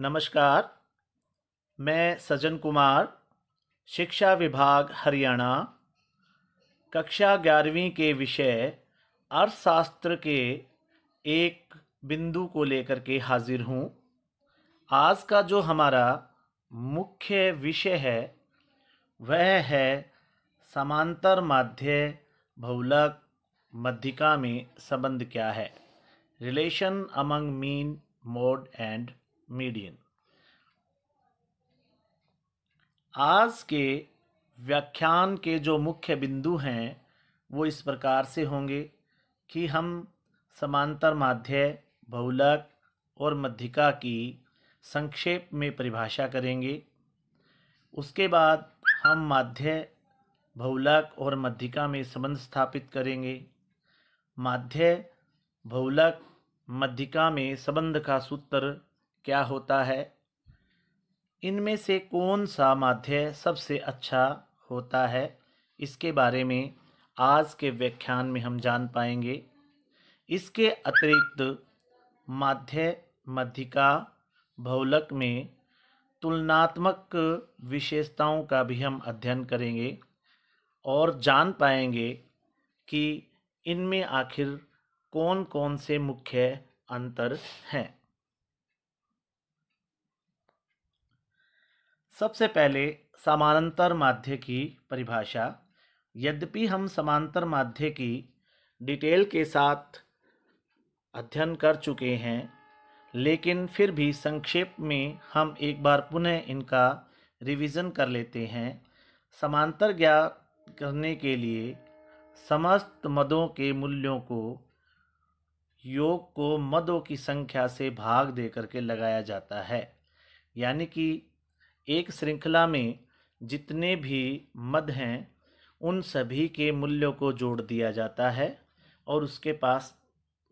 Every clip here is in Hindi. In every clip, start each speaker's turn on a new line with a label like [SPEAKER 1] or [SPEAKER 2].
[SPEAKER 1] नमस्कार मैं सज्जन कुमार शिक्षा विभाग हरियाणा कक्षा ग्यारहवीं के विषय अर्थशास्त्र के एक बिंदु को लेकर के हाजिर हूँ आज का जो हमारा मुख्य विषय है वह है समांतर माध्य भौलक मध्यिका में संबंध क्या है relation among mean mode and median आज के व्याख्यान के जो मुख्य बिंदु हैं वो इस प्रकार से होंगे कि हम समांतर माध्य बहुलक और मध्यिका की संक्षेप में परिभाषा करेंगे उसके बाद हम माध्य बहुलक और मध्यिका में संबंध स्थापित करेंगे माध्य बहुलक मध्यिका में संबंध का सूत्र क्या होता है इनमें से कौन सा माध्य सबसे अच्छा होता है इसके बारे में आज के व्याख्यान में हम जान पाएंगे इसके अतिरिक्त माध्य मध्यिका भौलक में तुलनात्मक विशेषताओं का भी हम अध्ययन करेंगे और जान पाएंगे कि इनमें आखिर कौन कौन से मुख्य अंतर हैं सबसे पहले समानांतर माध्य की परिभाषा यद्यपि हम समांतर माध्य की डिटेल के साथ अध्ययन कर चुके हैं लेकिन फिर भी संक्षेप में हम एक बार पुनः इनका रिवीजन कर लेते हैं समांतर ज्ञात करने के लिए समस्त मदों के मूल्यों को योग को मदों की संख्या से भाग दे करके लगाया जाता है यानी कि एक श्रृंखला में जितने भी मद हैं उन सभी के मूल्यों को जोड़ दिया जाता है और उसके पास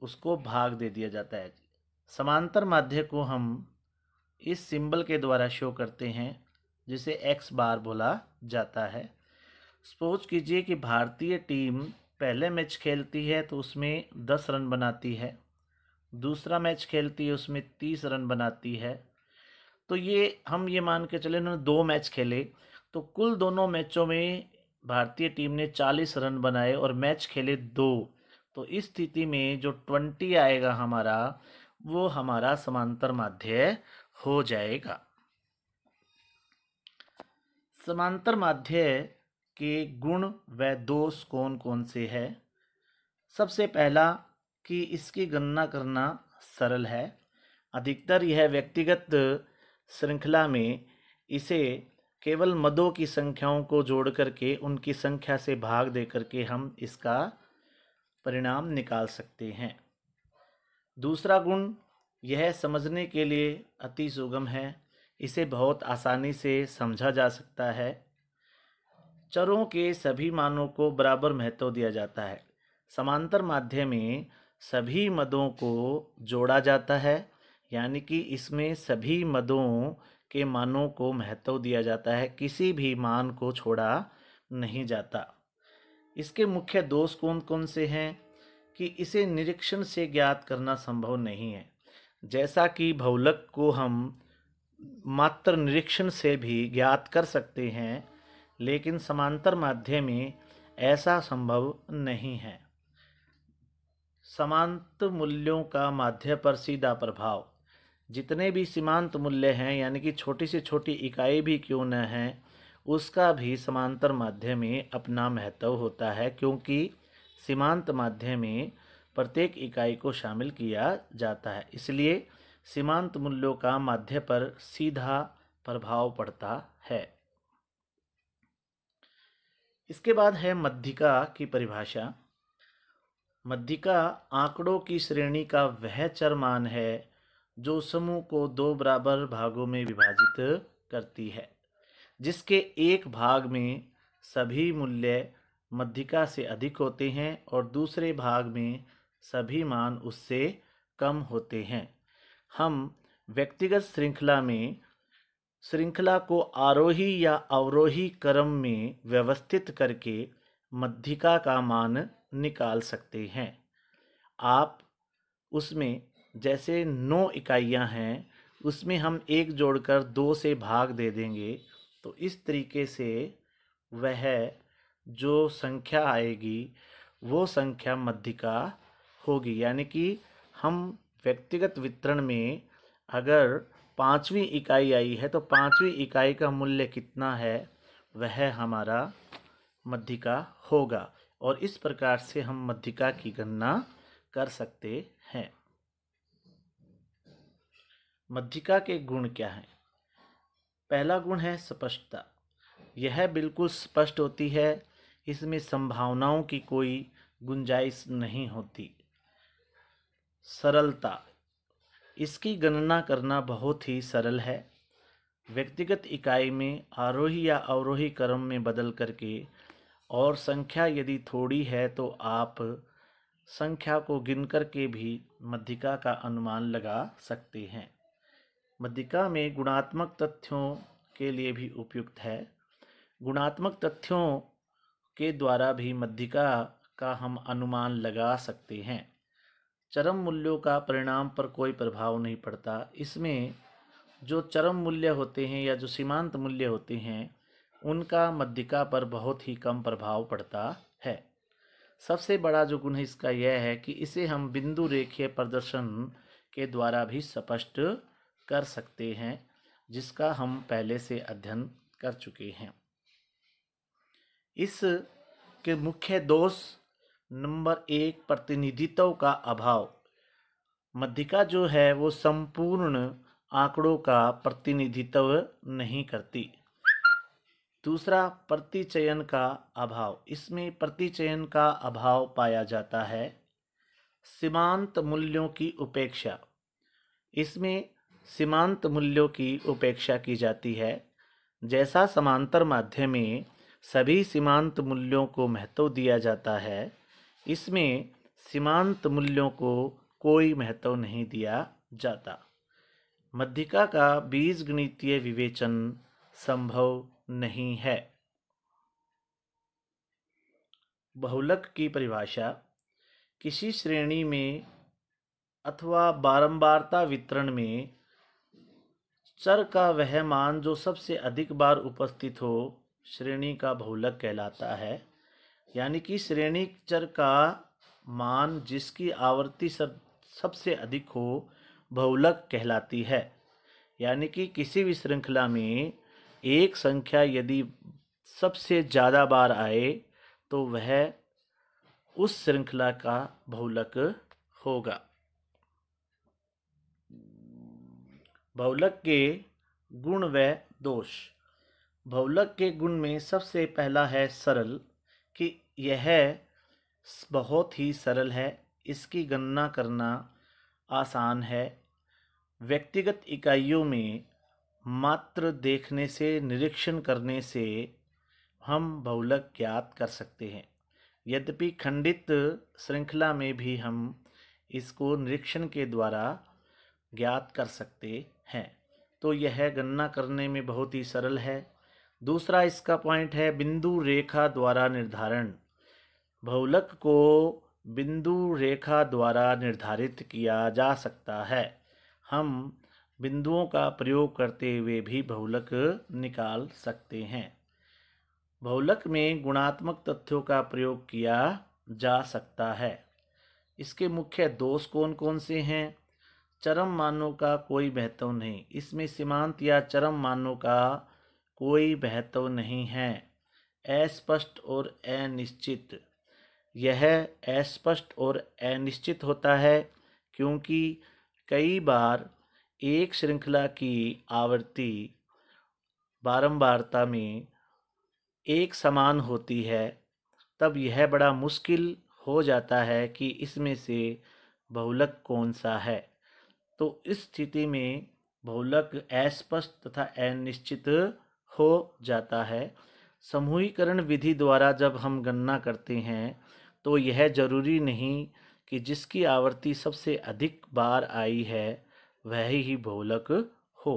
[SPEAKER 1] उसको भाग दे दिया जाता है समांतर माध्य को हम इस सिंबल के द्वारा शो करते हैं जिसे एक्स बार बोला जाता है सपोज कीजिए कि भारतीय टीम पहले मैच खेलती है तो उसमें दस रन बनाती है दूसरा मैच खेलती है उसमें तीस रन बनाती है तो ये हम ये मान के चले उन्होंने दो मैच खेले तो कुल दोनों मैचों में भारतीय टीम ने चालीस रन बनाए और मैच खेले दो तो इस स्थिति में जो ट्वेंटी आएगा हमारा वो हमारा समांतर माध्य हो जाएगा समांतर माध्य के गुण व दोष कौन कौन से है सबसे पहला कि इसकी गणना करना सरल है अधिकतर यह व्यक्तिगत श्रृंखला में इसे केवल मदों की संख्याओं को जोड़ करके उनकी संख्या से भाग दे करके हम इसका परिणाम निकाल सकते हैं दूसरा गुण यह समझने के लिए अति सुगम है इसे बहुत आसानी से समझा जा सकता है चरों के सभी मानों को बराबर महत्व दिया जाता है समांतर माध्य में सभी मदों को जोड़ा जाता है यानी कि इसमें सभी मदों के मानों को महत्व दिया जाता है किसी भी मान को छोड़ा नहीं जाता इसके मुख्य दोष कौन कौन से हैं कि इसे निरीक्षण से ज्ञात करना संभव नहीं है जैसा कि भौलक को हम मात्र निरीक्षण से भी ज्ञात कर सकते हैं लेकिन समांतर माध्य में ऐसा संभव नहीं है समांत मूल्यों का माध्य पर सीधा प्रभाव जितने भी सीमांत मूल्य हैं यानी कि छोटी से छोटी इकाई भी क्यों न है उसका भी समांतर माध्य में अपना महत्व होता है क्योंकि सीमांत माध्य में प्रत्येक इकाई को शामिल किया जाता है इसलिए सीमांत मूल्यों का माध्य पर सीधा प्रभाव पड़ता है इसके बाद है मध्यिका की परिभाषा मध्यिका आंकड़ों की श्रेणी का वह चरमान है जो समूह को दो बराबर भागों में विभाजित करती है जिसके एक भाग में सभी मूल्य मध्यिका से अधिक होते हैं और दूसरे भाग में सभी मान उससे कम होते हैं हम व्यक्तिगत श्रृंखला में श्रृंखला को आरोही या अवरोही क्रम में व्यवस्थित करके मध्यिका का मान निकाल सकते हैं आप उसमें जैसे नौ इकाइयां हैं उसमें हम एक जोड़कर दो से भाग दे देंगे तो इस तरीके से वह जो संख्या आएगी वो संख्या मध्यिका होगी यानी कि हम व्यक्तिगत वितरण में अगर पाँचवीं इकाई आई है तो पाँचवीं इकाई का मूल्य कितना है वह हमारा मध्यिका होगा और इस प्रकार से हम मध्यिका की गणना कर सकते हैं मध्यिका के गुण क्या हैं पहला गुण है स्पष्टता यह बिल्कुल स्पष्ट होती है इसमें संभावनाओं की कोई गुंजाइश नहीं होती सरलता इसकी गणना करना बहुत ही सरल है व्यक्तिगत इकाई में आरोही या अवरोही क्रम में बदल करके और संख्या यदि थोड़ी है तो आप संख्या को गिन करके के भी मध्यिका का अनुमान लगा सकते हैं मध्यिका में गुणात्मक तथ्यों के लिए भी उपयुक्त है गुणात्मक तथ्यों के द्वारा भी मध्यिका का हम अनुमान लगा सकते हैं चरम मूल्यों का परिणाम पर कोई प्रभाव नहीं पड़ता इसमें जो चरम मूल्य होते हैं या जो सीमांत मूल्य होते हैं उनका मध्यिका पर बहुत ही कम प्रभाव पड़ता है सबसे बड़ा जो गुण इसका यह है कि इसे हम बिंदु रेखीय प्रदर्शन के द्वारा भी स्पष्ट कर सकते हैं जिसका हम पहले से अध्ययन कर चुके हैं इस के मुख्य दोष नंबर एक प्रतिनिधित्व का अभाव मध्यिका जो है वो संपूर्ण आंकड़ों का प्रतिनिधित्व नहीं करती दूसरा प्रतिचयन का अभाव इसमें प्रतिचयन का अभाव पाया जाता है सीमांत मूल्यों की उपेक्षा इसमें सीमांत मूल्यों की उपेक्षा की जाती है जैसा समांतर माध्यम में सभी सीमांत मूल्यों को महत्व दिया जाता है इसमें सीमांत मूल्यों को कोई महत्व नहीं दिया जाता मध्यिका का बीज गणितीय विवेचन संभव नहीं है बहुलक की परिभाषा किसी श्रेणी में अथवा बारंबारता वितरण में चर का वह मान जो सबसे अधिक बार उपस्थित हो श्रेणी का बहुलक कहलाता है यानी कि श्रेणी चर का मान जिसकी आवृत्ति सब सबसे अधिक हो बहुलक कहलाती है यानी कि किसी भी श्रृंखला में एक संख्या यदि सबसे ज़्यादा बार आए तो वह उस श्रृंखला का बहुलक होगा भवलक के गुण व दोष भवलक के गुण में सबसे पहला है सरल कि यह बहुत ही सरल है इसकी गणना करना आसान है व्यक्तिगत इकाइयों में मात्र देखने से निरीक्षण करने से हम भवलक ज्ञात कर सकते हैं यद्यपि खंडित श्रृंखला में भी हम इसको निरीक्षण के द्वारा ज्ञात कर सकते हैं तो यह गणना करने में बहुत ही सरल है दूसरा इसका पॉइंट है बिंदु रेखा द्वारा निर्धारण भौलक को बिंदु रेखा द्वारा निर्धारित किया जा सकता है हम बिंदुओं का प्रयोग करते हुए भी भौलक निकाल सकते हैं भौलक में गुणात्मक तथ्यों का प्रयोग किया जा सकता है इसके मुख्य दोष कौन कौन से हैं चरम मानों का कोई महत्व नहीं इसमें सीमांत या चरम मानों का कोई महत्व नहीं है अस्पष्ट और अनिश्चित यह अस्पष्ट और अनिश्चित होता है क्योंकि कई बार एक श्रृंखला की आवृत्ति बारंबारता में एक समान होती है तब यह बड़ा मुश्किल हो जाता है कि इसमें से बहुलक कौन सा है तो इस स्थिति में बहुलक अस्पष्ट तथा अनिश्चित हो जाता है समूहीकरण विधि द्वारा जब हम गणना करते हैं तो यह जरूरी नहीं कि जिसकी आवृत्ति सबसे अधिक बार आई है वह ही बहुलक हो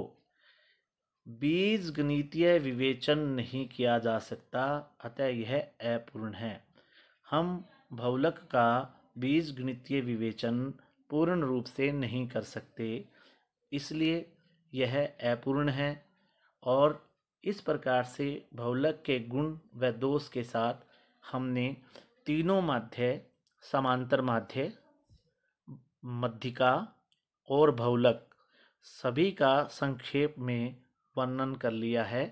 [SPEAKER 1] बीज गणितीय विवेचन नहीं किया जा सकता अतः यह अपूर्ण है हम बहुलक का बीज गणितीय विवेचन पूर्ण रूप से नहीं कर सकते इसलिए यह अपूर्ण है और इस प्रकार से भौलक के गुण व दोष के साथ हमने तीनों माध्य समांतर माध्य मध्यिका और भौलक सभी का संक्षेप में वर्णन कर लिया है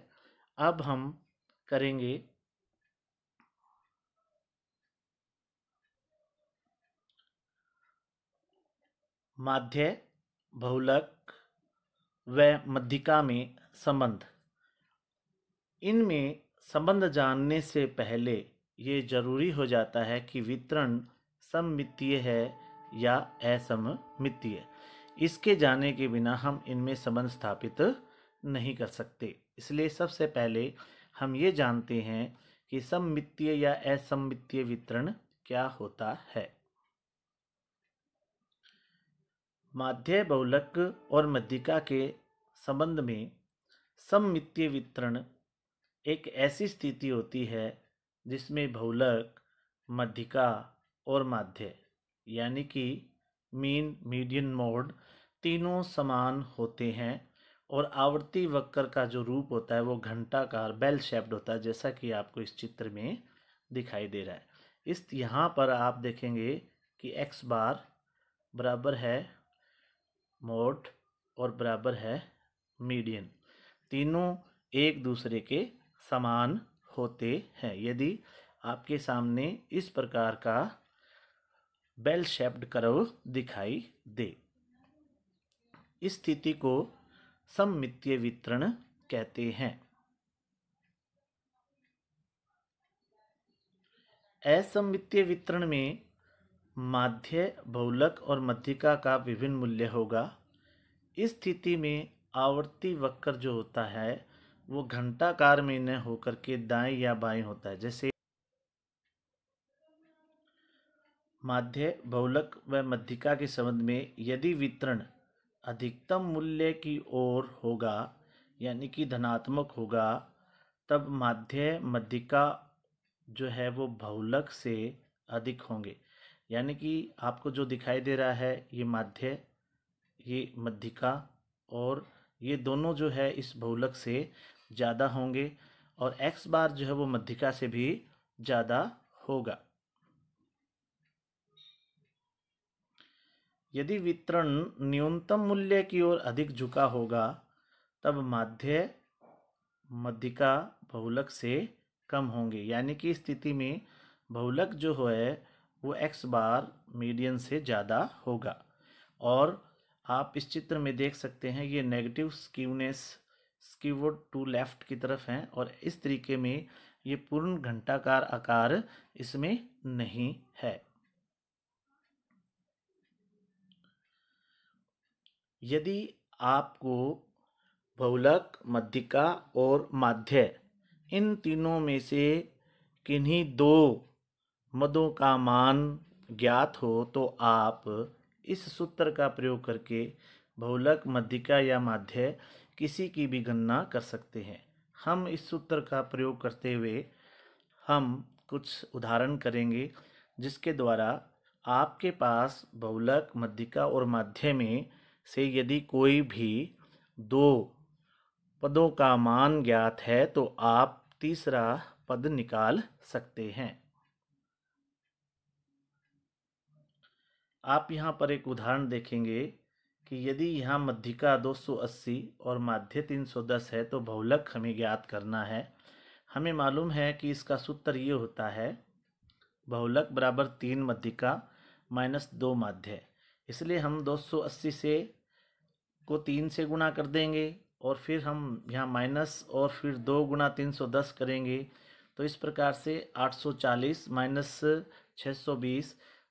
[SPEAKER 1] अब हम करेंगे माध्य बहुलक व मध्यिका में संबंध इनमें संबंध जानने से पहले ये जरूरी हो जाता है कि वितरण सममितीय है या असममितीय इसके जाने के बिना हम इनमें संबंध स्थापित नहीं कर सकते इसलिए सबसे पहले हम ये जानते हैं कि सममितीय या असममितीय वितरण क्या होता है माध्य बहुलक और मध्यिका के संबंध में सममितीय वितरण एक ऐसी स्थिति होती है जिसमें बहुलक मध्यिका और माध्य यानी कि मीन मीडियन मोड तीनों समान होते हैं और आवर्ती वक्र का जो रूप होता है वो घंटाकार बेल शेप्ड होता है जैसा कि आपको इस चित्र में दिखाई दे रहा है इस यहाँ पर आप देखेंगे कि एक्स बार बराबर है मोड और बराबर है मीडियन तीनों एक दूसरे के समान होते हैं यदि आपके सामने इस प्रकार का बेल शेप्ड कर्व दिखाई दे इस स्थिति को सममितीय वितरण कहते हैं असममितीय वितरण में माध्य बहुलक और मध्यिका का विभिन्न मूल्य होगा इस स्थिति में आवर्ती वक्र जो होता है वो घंटाकार में न होकर के दाएं या बाएं होता है जैसे माध्य बहुलक व मध्यिका के संबंध में यदि वितरण अधिकतम मूल्य की ओर होगा यानी कि धनात्मक होगा तब माध्य मध्यिका जो है वो बहुलक से अधिक होंगे यानी कि आपको जो दिखाई दे रहा है ये माध्य ये मध्यिका और ये दोनों जो है इस बहुलक से ज़्यादा होंगे और एक्स बार जो है वो मध्यिका से भी ज़्यादा होगा यदि वितरण न्यूनतम मूल्य की ओर अधिक झुका होगा तब माध्य मध्यिका बहुलक से कम होंगे यानी कि स्थिति में बहुलक जो है वो एक्स बार मीडियन से ज़्यादा होगा और आप इस चित्र में देख सकते हैं ये negative skewness skewed to left की तरफ हैं और इस तरीके में ये पूर्ण घंटाकार आकार इसमें नहीं है यदि आपको भौलक मध्यिका और माध्य इन तीनों में से किन्हीं दो मदों का मान ज्ञात हो तो आप इस सूत्र का प्रयोग करके बहुलक मध्यिका या माध्य किसी की भी गणना कर सकते हैं हम इस सूत्र का प्रयोग करते हुए हम कुछ उदाहरण करेंगे जिसके द्वारा आपके पास बहुलक मध्यिका और माध्य में से यदि कोई भी दो पदों का मान ज्ञात है तो आप तीसरा पद निकाल सकते हैं आप यहाँ पर एक उदाहरण देखेंगे कि यदि यहाँ मध्यिका 280 और माध्य 310 है तो बहुलक हमें ज्ञात करना है हमें मालूम है कि इसका सूत्र ये होता है बहुलक बराबर तीन मध्यिका माइनस दो माध्य इसलिए हम 280 से को तीन से गुणा कर देंगे और फिर हम यहाँ माइनस और फिर दो गुणा तीन सौ दस करेंगे तो इस प्रकार से 840 माइनस छः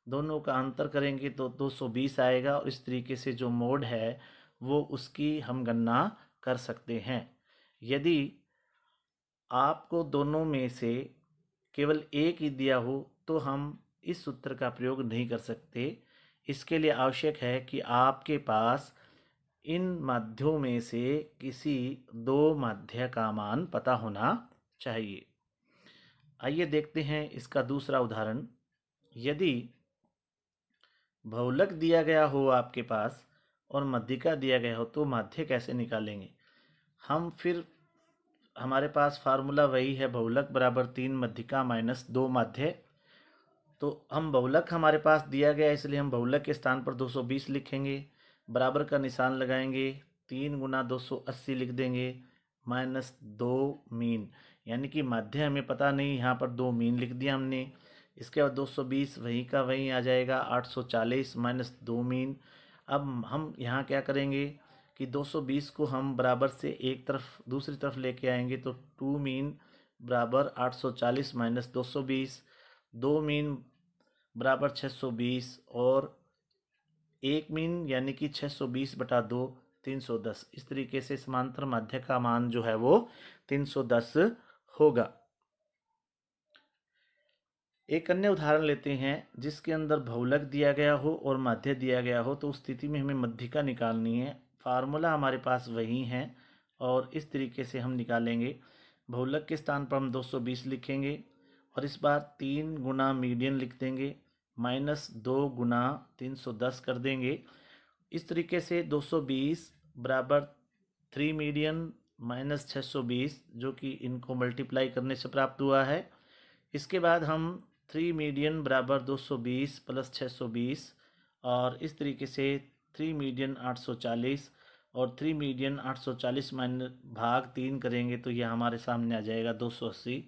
[SPEAKER 1] दोनों का अंतर करेंगे तो 220 आएगा और इस तरीके से जो मोड है वो उसकी हम गणना कर सकते हैं यदि आपको दोनों में से केवल एक ही दिया हो तो हम इस सूत्र का प्रयोग नहीं कर सकते इसके लिए आवश्यक है कि आपके पास इन माध्यों में से किसी दो माध्य का मान पता होना चाहिए आइए देखते हैं इसका दूसरा उदाहरण यदि बहुलक दिया गया हो आपके पास और मध्यिका दिया गया हो तो माध्य कैसे निकालेंगे हम फिर हमारे पास फार्मूला वही है भौलक बराबर तीन मध्यिका माइनस दो माध्य तो हम भवलक हमारे पास दिया गया इसलिए हम बहुलक के स्थान पर 220 लिखेंगे बराबर का निशान लगाएंगे तीन गुना दो लिख देंगे माइनस दो मीन यानी कि माध्य हमें पता नहीं यहाँ पर दो मीन लिख दिया हमने इसके बाद 220 वहीं का वहीं आ जाएगा 840 माइनस दो मीन अब हम यहाँ क्या करेंगे कि 220 को हम बराबर से एक तरफ दूसरी तरफ लेके आएंगे तो टू मीन बराबर 840 माइनस 220 दो मीन बराबर 620 और एक मीन यानी कि 620 बटा दो तीन सौ दस इस तरीके से समांतर माध्य का मान जो है वो तीन सौ दस होगा एक अन्य उदाहरण लेते हैं जिसके अंदर भौलक दिया गया हो और मध्य दिया गया हो तो उस स्थिति में हमें मध्यिका निकालनी है फार्मूला हमारे पास वही है और इस तरीके से हम निकालेंगे भौलक के स्थान पर हम 220 लिखेंगे और इस बार तीन गुना मीडियन लिख देंगे माइनस दो गुना तीन सौ दस कर देंगे इस तरीके से दो सौ बीस बराबर थ्री मीडियन माइनस छः सौ बीस जो कि इनको मल्टीप्लाई करने से प्राप्त हुआ है इसके बाद हम थ्री मीडियन बराबर दो सौ बीस प्लस छः सौ बीस और इस तरीके से थ्री मीडियन आठ सौ चालीस और थ्री मीडियन आठ सौ चालीस माइन भाग तीन करेंगे तो यह हमारे सामने आ जाएगा दो सौ अस्सी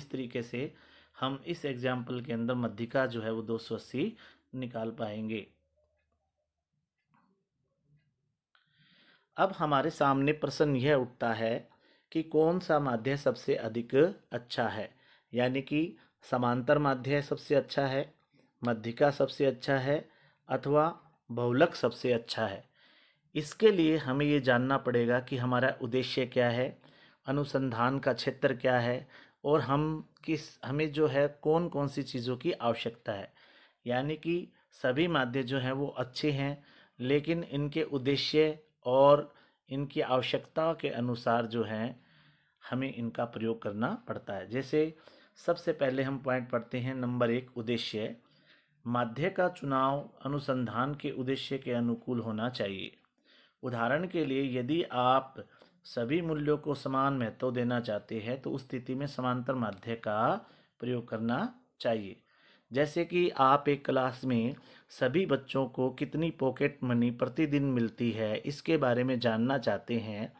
[SPEAKER 1] इस तरीके से हम इस एग्ज़ाम्पल के अंदर मध्यिका जो है वो दो सौ अस्सी निकाल पाएंगे अब हमारे सामने प्रश्न यह उठता है कि कौन सा माध्य सबसे अधिक अच्छा है यानी कि समांतर माध्याय सबसे अच्छा है मध्यिका सबसे अच्छा है अथवा बहुलक सबसे अच्छा है इसके लिए हमें ये जानना पड़ेगा कि हमारा उद्देश्य क्या है अनुसंधान का क्षेत्र क्या है और हम किस हमें जो है कौन कौन सी चीज़ों की आवश्यकता है यानी कि सभी माध्य जो हैं वो अच्छे हैं लेकिन इनके उद्देश्य और इनकी आवश्यकताओं के अनुसार जो हैं हमें इनका प्रयोग करना पड़ता है जैसे सबसे पहले हम पॉइंट पढ़ते हैं नंबर एक उद्देश्य माध्य का चुनाव अनुसंधान के उद्देश्य के अनुकूल होना चाहिए उदाहरण के लिए यदि आप सभी मूल्यों को समान महत्व देना चाहते हैं तो उस स्थिति में समांतर माध्य का प्रयोग करना चाहिए जैसे कि आप एक क्लास में सभी बच्चों को कितनी पॉकेट मनी प्रतिदिन मिलती है इसके बारे में जानना चाहते हैं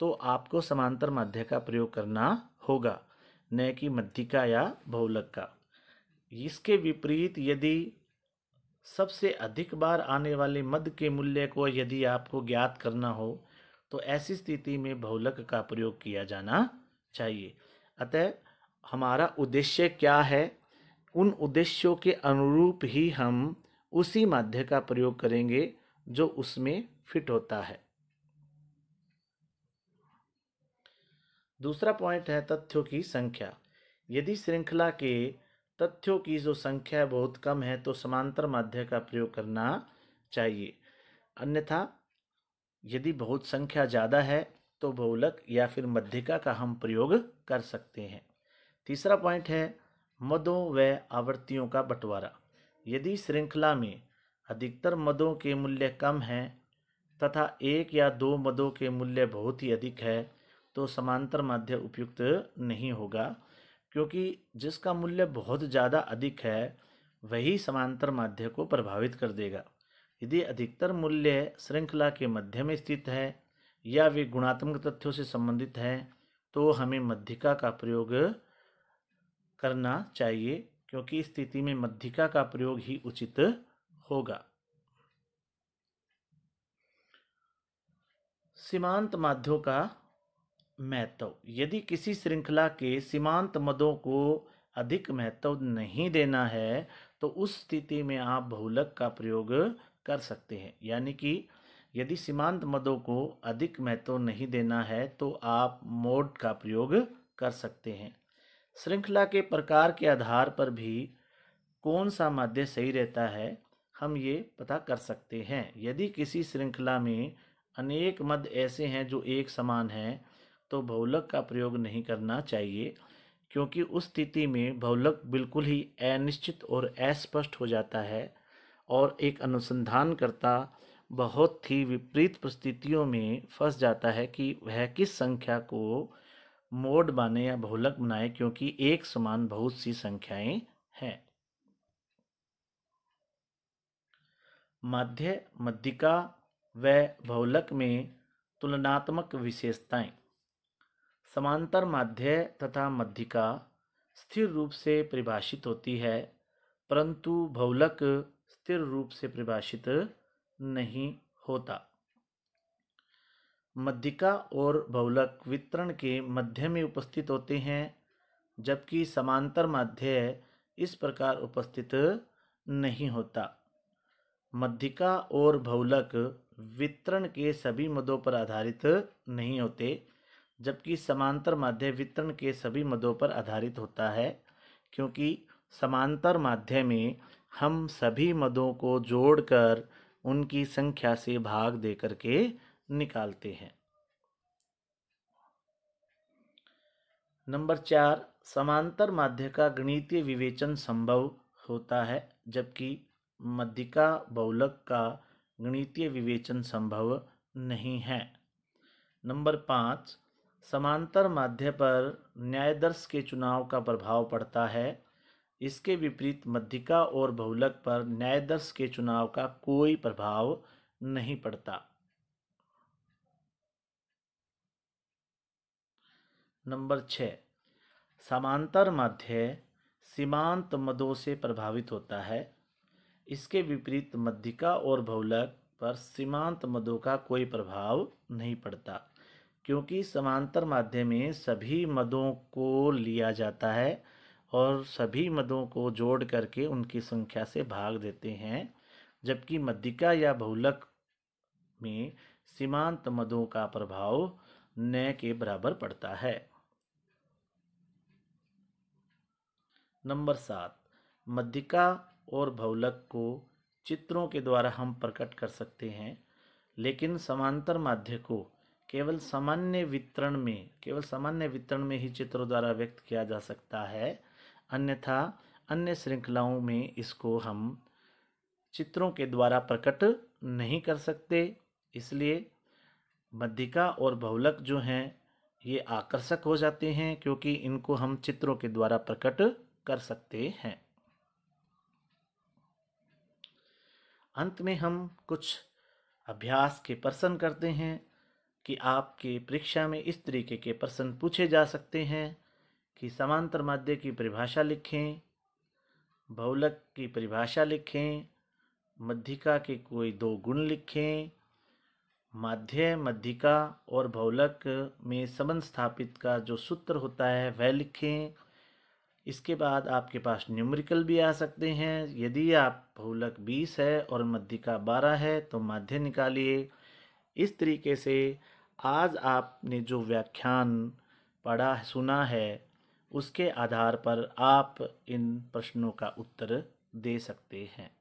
[SPEAKER 1] तो आपको समांतर माध्य का प्रयोग करना होगा न कि मध्यिका या बहुलक का इसके विपरीत यदि सबसे अधिक बार आने वाले मद के मूल्य को यदि आपको ज्ञात करना हो तो ऐसी स्थिति में बहुलक का प्रयोग किया जाना चाहिए अतः हमारा उद्देश्य क्या है उन उद्देश्यों के अनुरूप ही हम उसी माध्य का प्रयोग करेंगे जो उसमें फिट होता है दूसरा पॉइंट है तथ्यों की संख्या यदि श्रृंखला के तथ्यों की जो संख्या बहुत कम है तो समांतर माध्य का प्रयोग करना चाहिए अन्यथा यदि बहुत संख्या ज़्यादा है तो बहुलक या फिर मध्यिका का हम प्रयोग कर सकते हैं तीसरा पॉइंट है मदों व आवृत्तियों का बंटवारा यदि श्रृंखला में अधिकतर मदों के मूल्य कम हैं तथा एक या दो मदों के मूल्य बहुत ही अधिक है तो समांतर माध्य उपयुक्त नहीं होगा क्योंकि जिसका मूल्य बहुत ज़्यादा अधिक है वही समांतर माध्य को प्रभावित कर देगा यदि अधिकतर मूल्य श्रृंखला के मध्य में स्थित है या वे गुणात्मक तथ्यों से संबंधित हैं तो हमें मध्यिका का प्रयोग करना चाहिए क्योंकि स्थिति में मध्यिका का प्रयोग ही उचित होगा सीमांत माध्यों का महत्व यदि किसी श्रृंखला के सीमांत मदों को अधिक महत्व नहीं देना है तो उस स्थिति में आप बहुलक का प्रयोग कर सकते हैं यानी कि यदि सीमांत मदों को अधिक महत्व नहीं देना है तो आप मोड का प्रयोग कर सकते हैं श्रृंखला के प्रकार के आधार पर भी कौन सा माध्य सही रहता है हम ये पता कर सकते हैं यदि किसी श्रृंखला में अनेक मद ऐसे हैं जो एक समान हैं तो भौलक का प्रयोग नहीं करना चाहिए क्योंकि उस स्थिति में भौलक बिल्कुल ही अनिश्चित और अस्पष्ट हो जाता है और एक अनुसंधानकर्ता बहुत ही विपरीत परिस्थितियों में फंस जाता है कि वह किस संख्या को मोड बने या भौलक बनाए क्योंकि एक समान बहुत सी संख्याएं हैं मध्य मध्यिका व भौलक में तुलनात्मक विशेषताएं समांतर माध्य तथा मध्यिका स्थिर रूप से परिभाषित होती है परंतु भौलक स्थिर रूप से परिभाषित नहीं होता मध्यिका और भौलक वितरण के मध्य में उपस्थित होते हैं जबकि समांतर माध्य इस प्रकार उपस्थित नहीं होता मध्यिका और भौलक वितरण के सभी मदों पर आधारित नहीं होते जबकि समांतर माध्य वितरण के सभी मदों पर आधारित होता है क्योंकि समांतर माध्य में हम सभी मदों को जोड़कर उनकी संख्या से भाग दे करके निकालते हैं नंबर चार समांतर माध्य का गणितीय विवेचन संभव होता है जबकि मध्यिका बहुलक का गणितीय विवेचन संभव नहीं है नंबर पाँच समांतर माध्य पर न्यायदर्श के चुनाव का प्रभाव पड़ता है इसके विपरीत मध्यिका और बहुलक पर न्यायदर्श के चुनाव का कोई प्रभाव नहीं पड़ता नंबर छः समांतर माध्य सीमांत मदों से प्रभावित होता है इसके विपरीत मध्यिका और बहुलक पर सीमांत मदों का कोई प्रभाव नहीं पड़ता क्योंकि समांतर माध्य में सभी मदों को लिया जाता है और सभी मदों को जोड़ करके उनकी संख्या से भाग देते हैं जबकि मध्यिका या बहुलक में सीमांत मदों का प्रभाव न के बराबर पड़ता है नंबर सात मध्यिका और बहुलक को चित्रों के द्वारा हम प्रकट कर सकते हैं लेकिन समांतर माध्य को केवल सामान्य वितरण में केवल सामान्य वितरण में ही चित्रों द्वारा व्यक्त किया जा सकता है अन्यथा अन्य श्रृंखलाओं में इसको हम चित्रों के द्वारा प्रकट नहीं कर सकते इसलिए मध्यिका और बहुलक जो हैं ये आकर्षक हो जाते हैं क्योंकि इनको हम चित्रों के द्वारा प्रकट कर सकते हैं अंत में हम कुछ अभ्यास के प्रश्न करते हैं कि आपके परीक्षा में इस तरीके के प्रश्न पूछे जा सकते हैं कि समांतर माध्य की परिभाषा लिखें बहुलक की परिभाषा लिखें मध्यिका के कोई दो गुण लिखें माध्य मध्यिका और बहुलक में संबंध स्थापित का जो सूत्र होता है वह लिखें इसके बाद आपके पास न्यूमेरिकल भी आ सकते हैं यदि आप बहुलक बीस है और मध्यिका बारह है तो माध्य निकालिए इस तरीके से आज आपने जो व्याख्यान पढ़ा सुना है उसके आधार पर आप इन प्रश्नों का उत्तर दे सकते हैं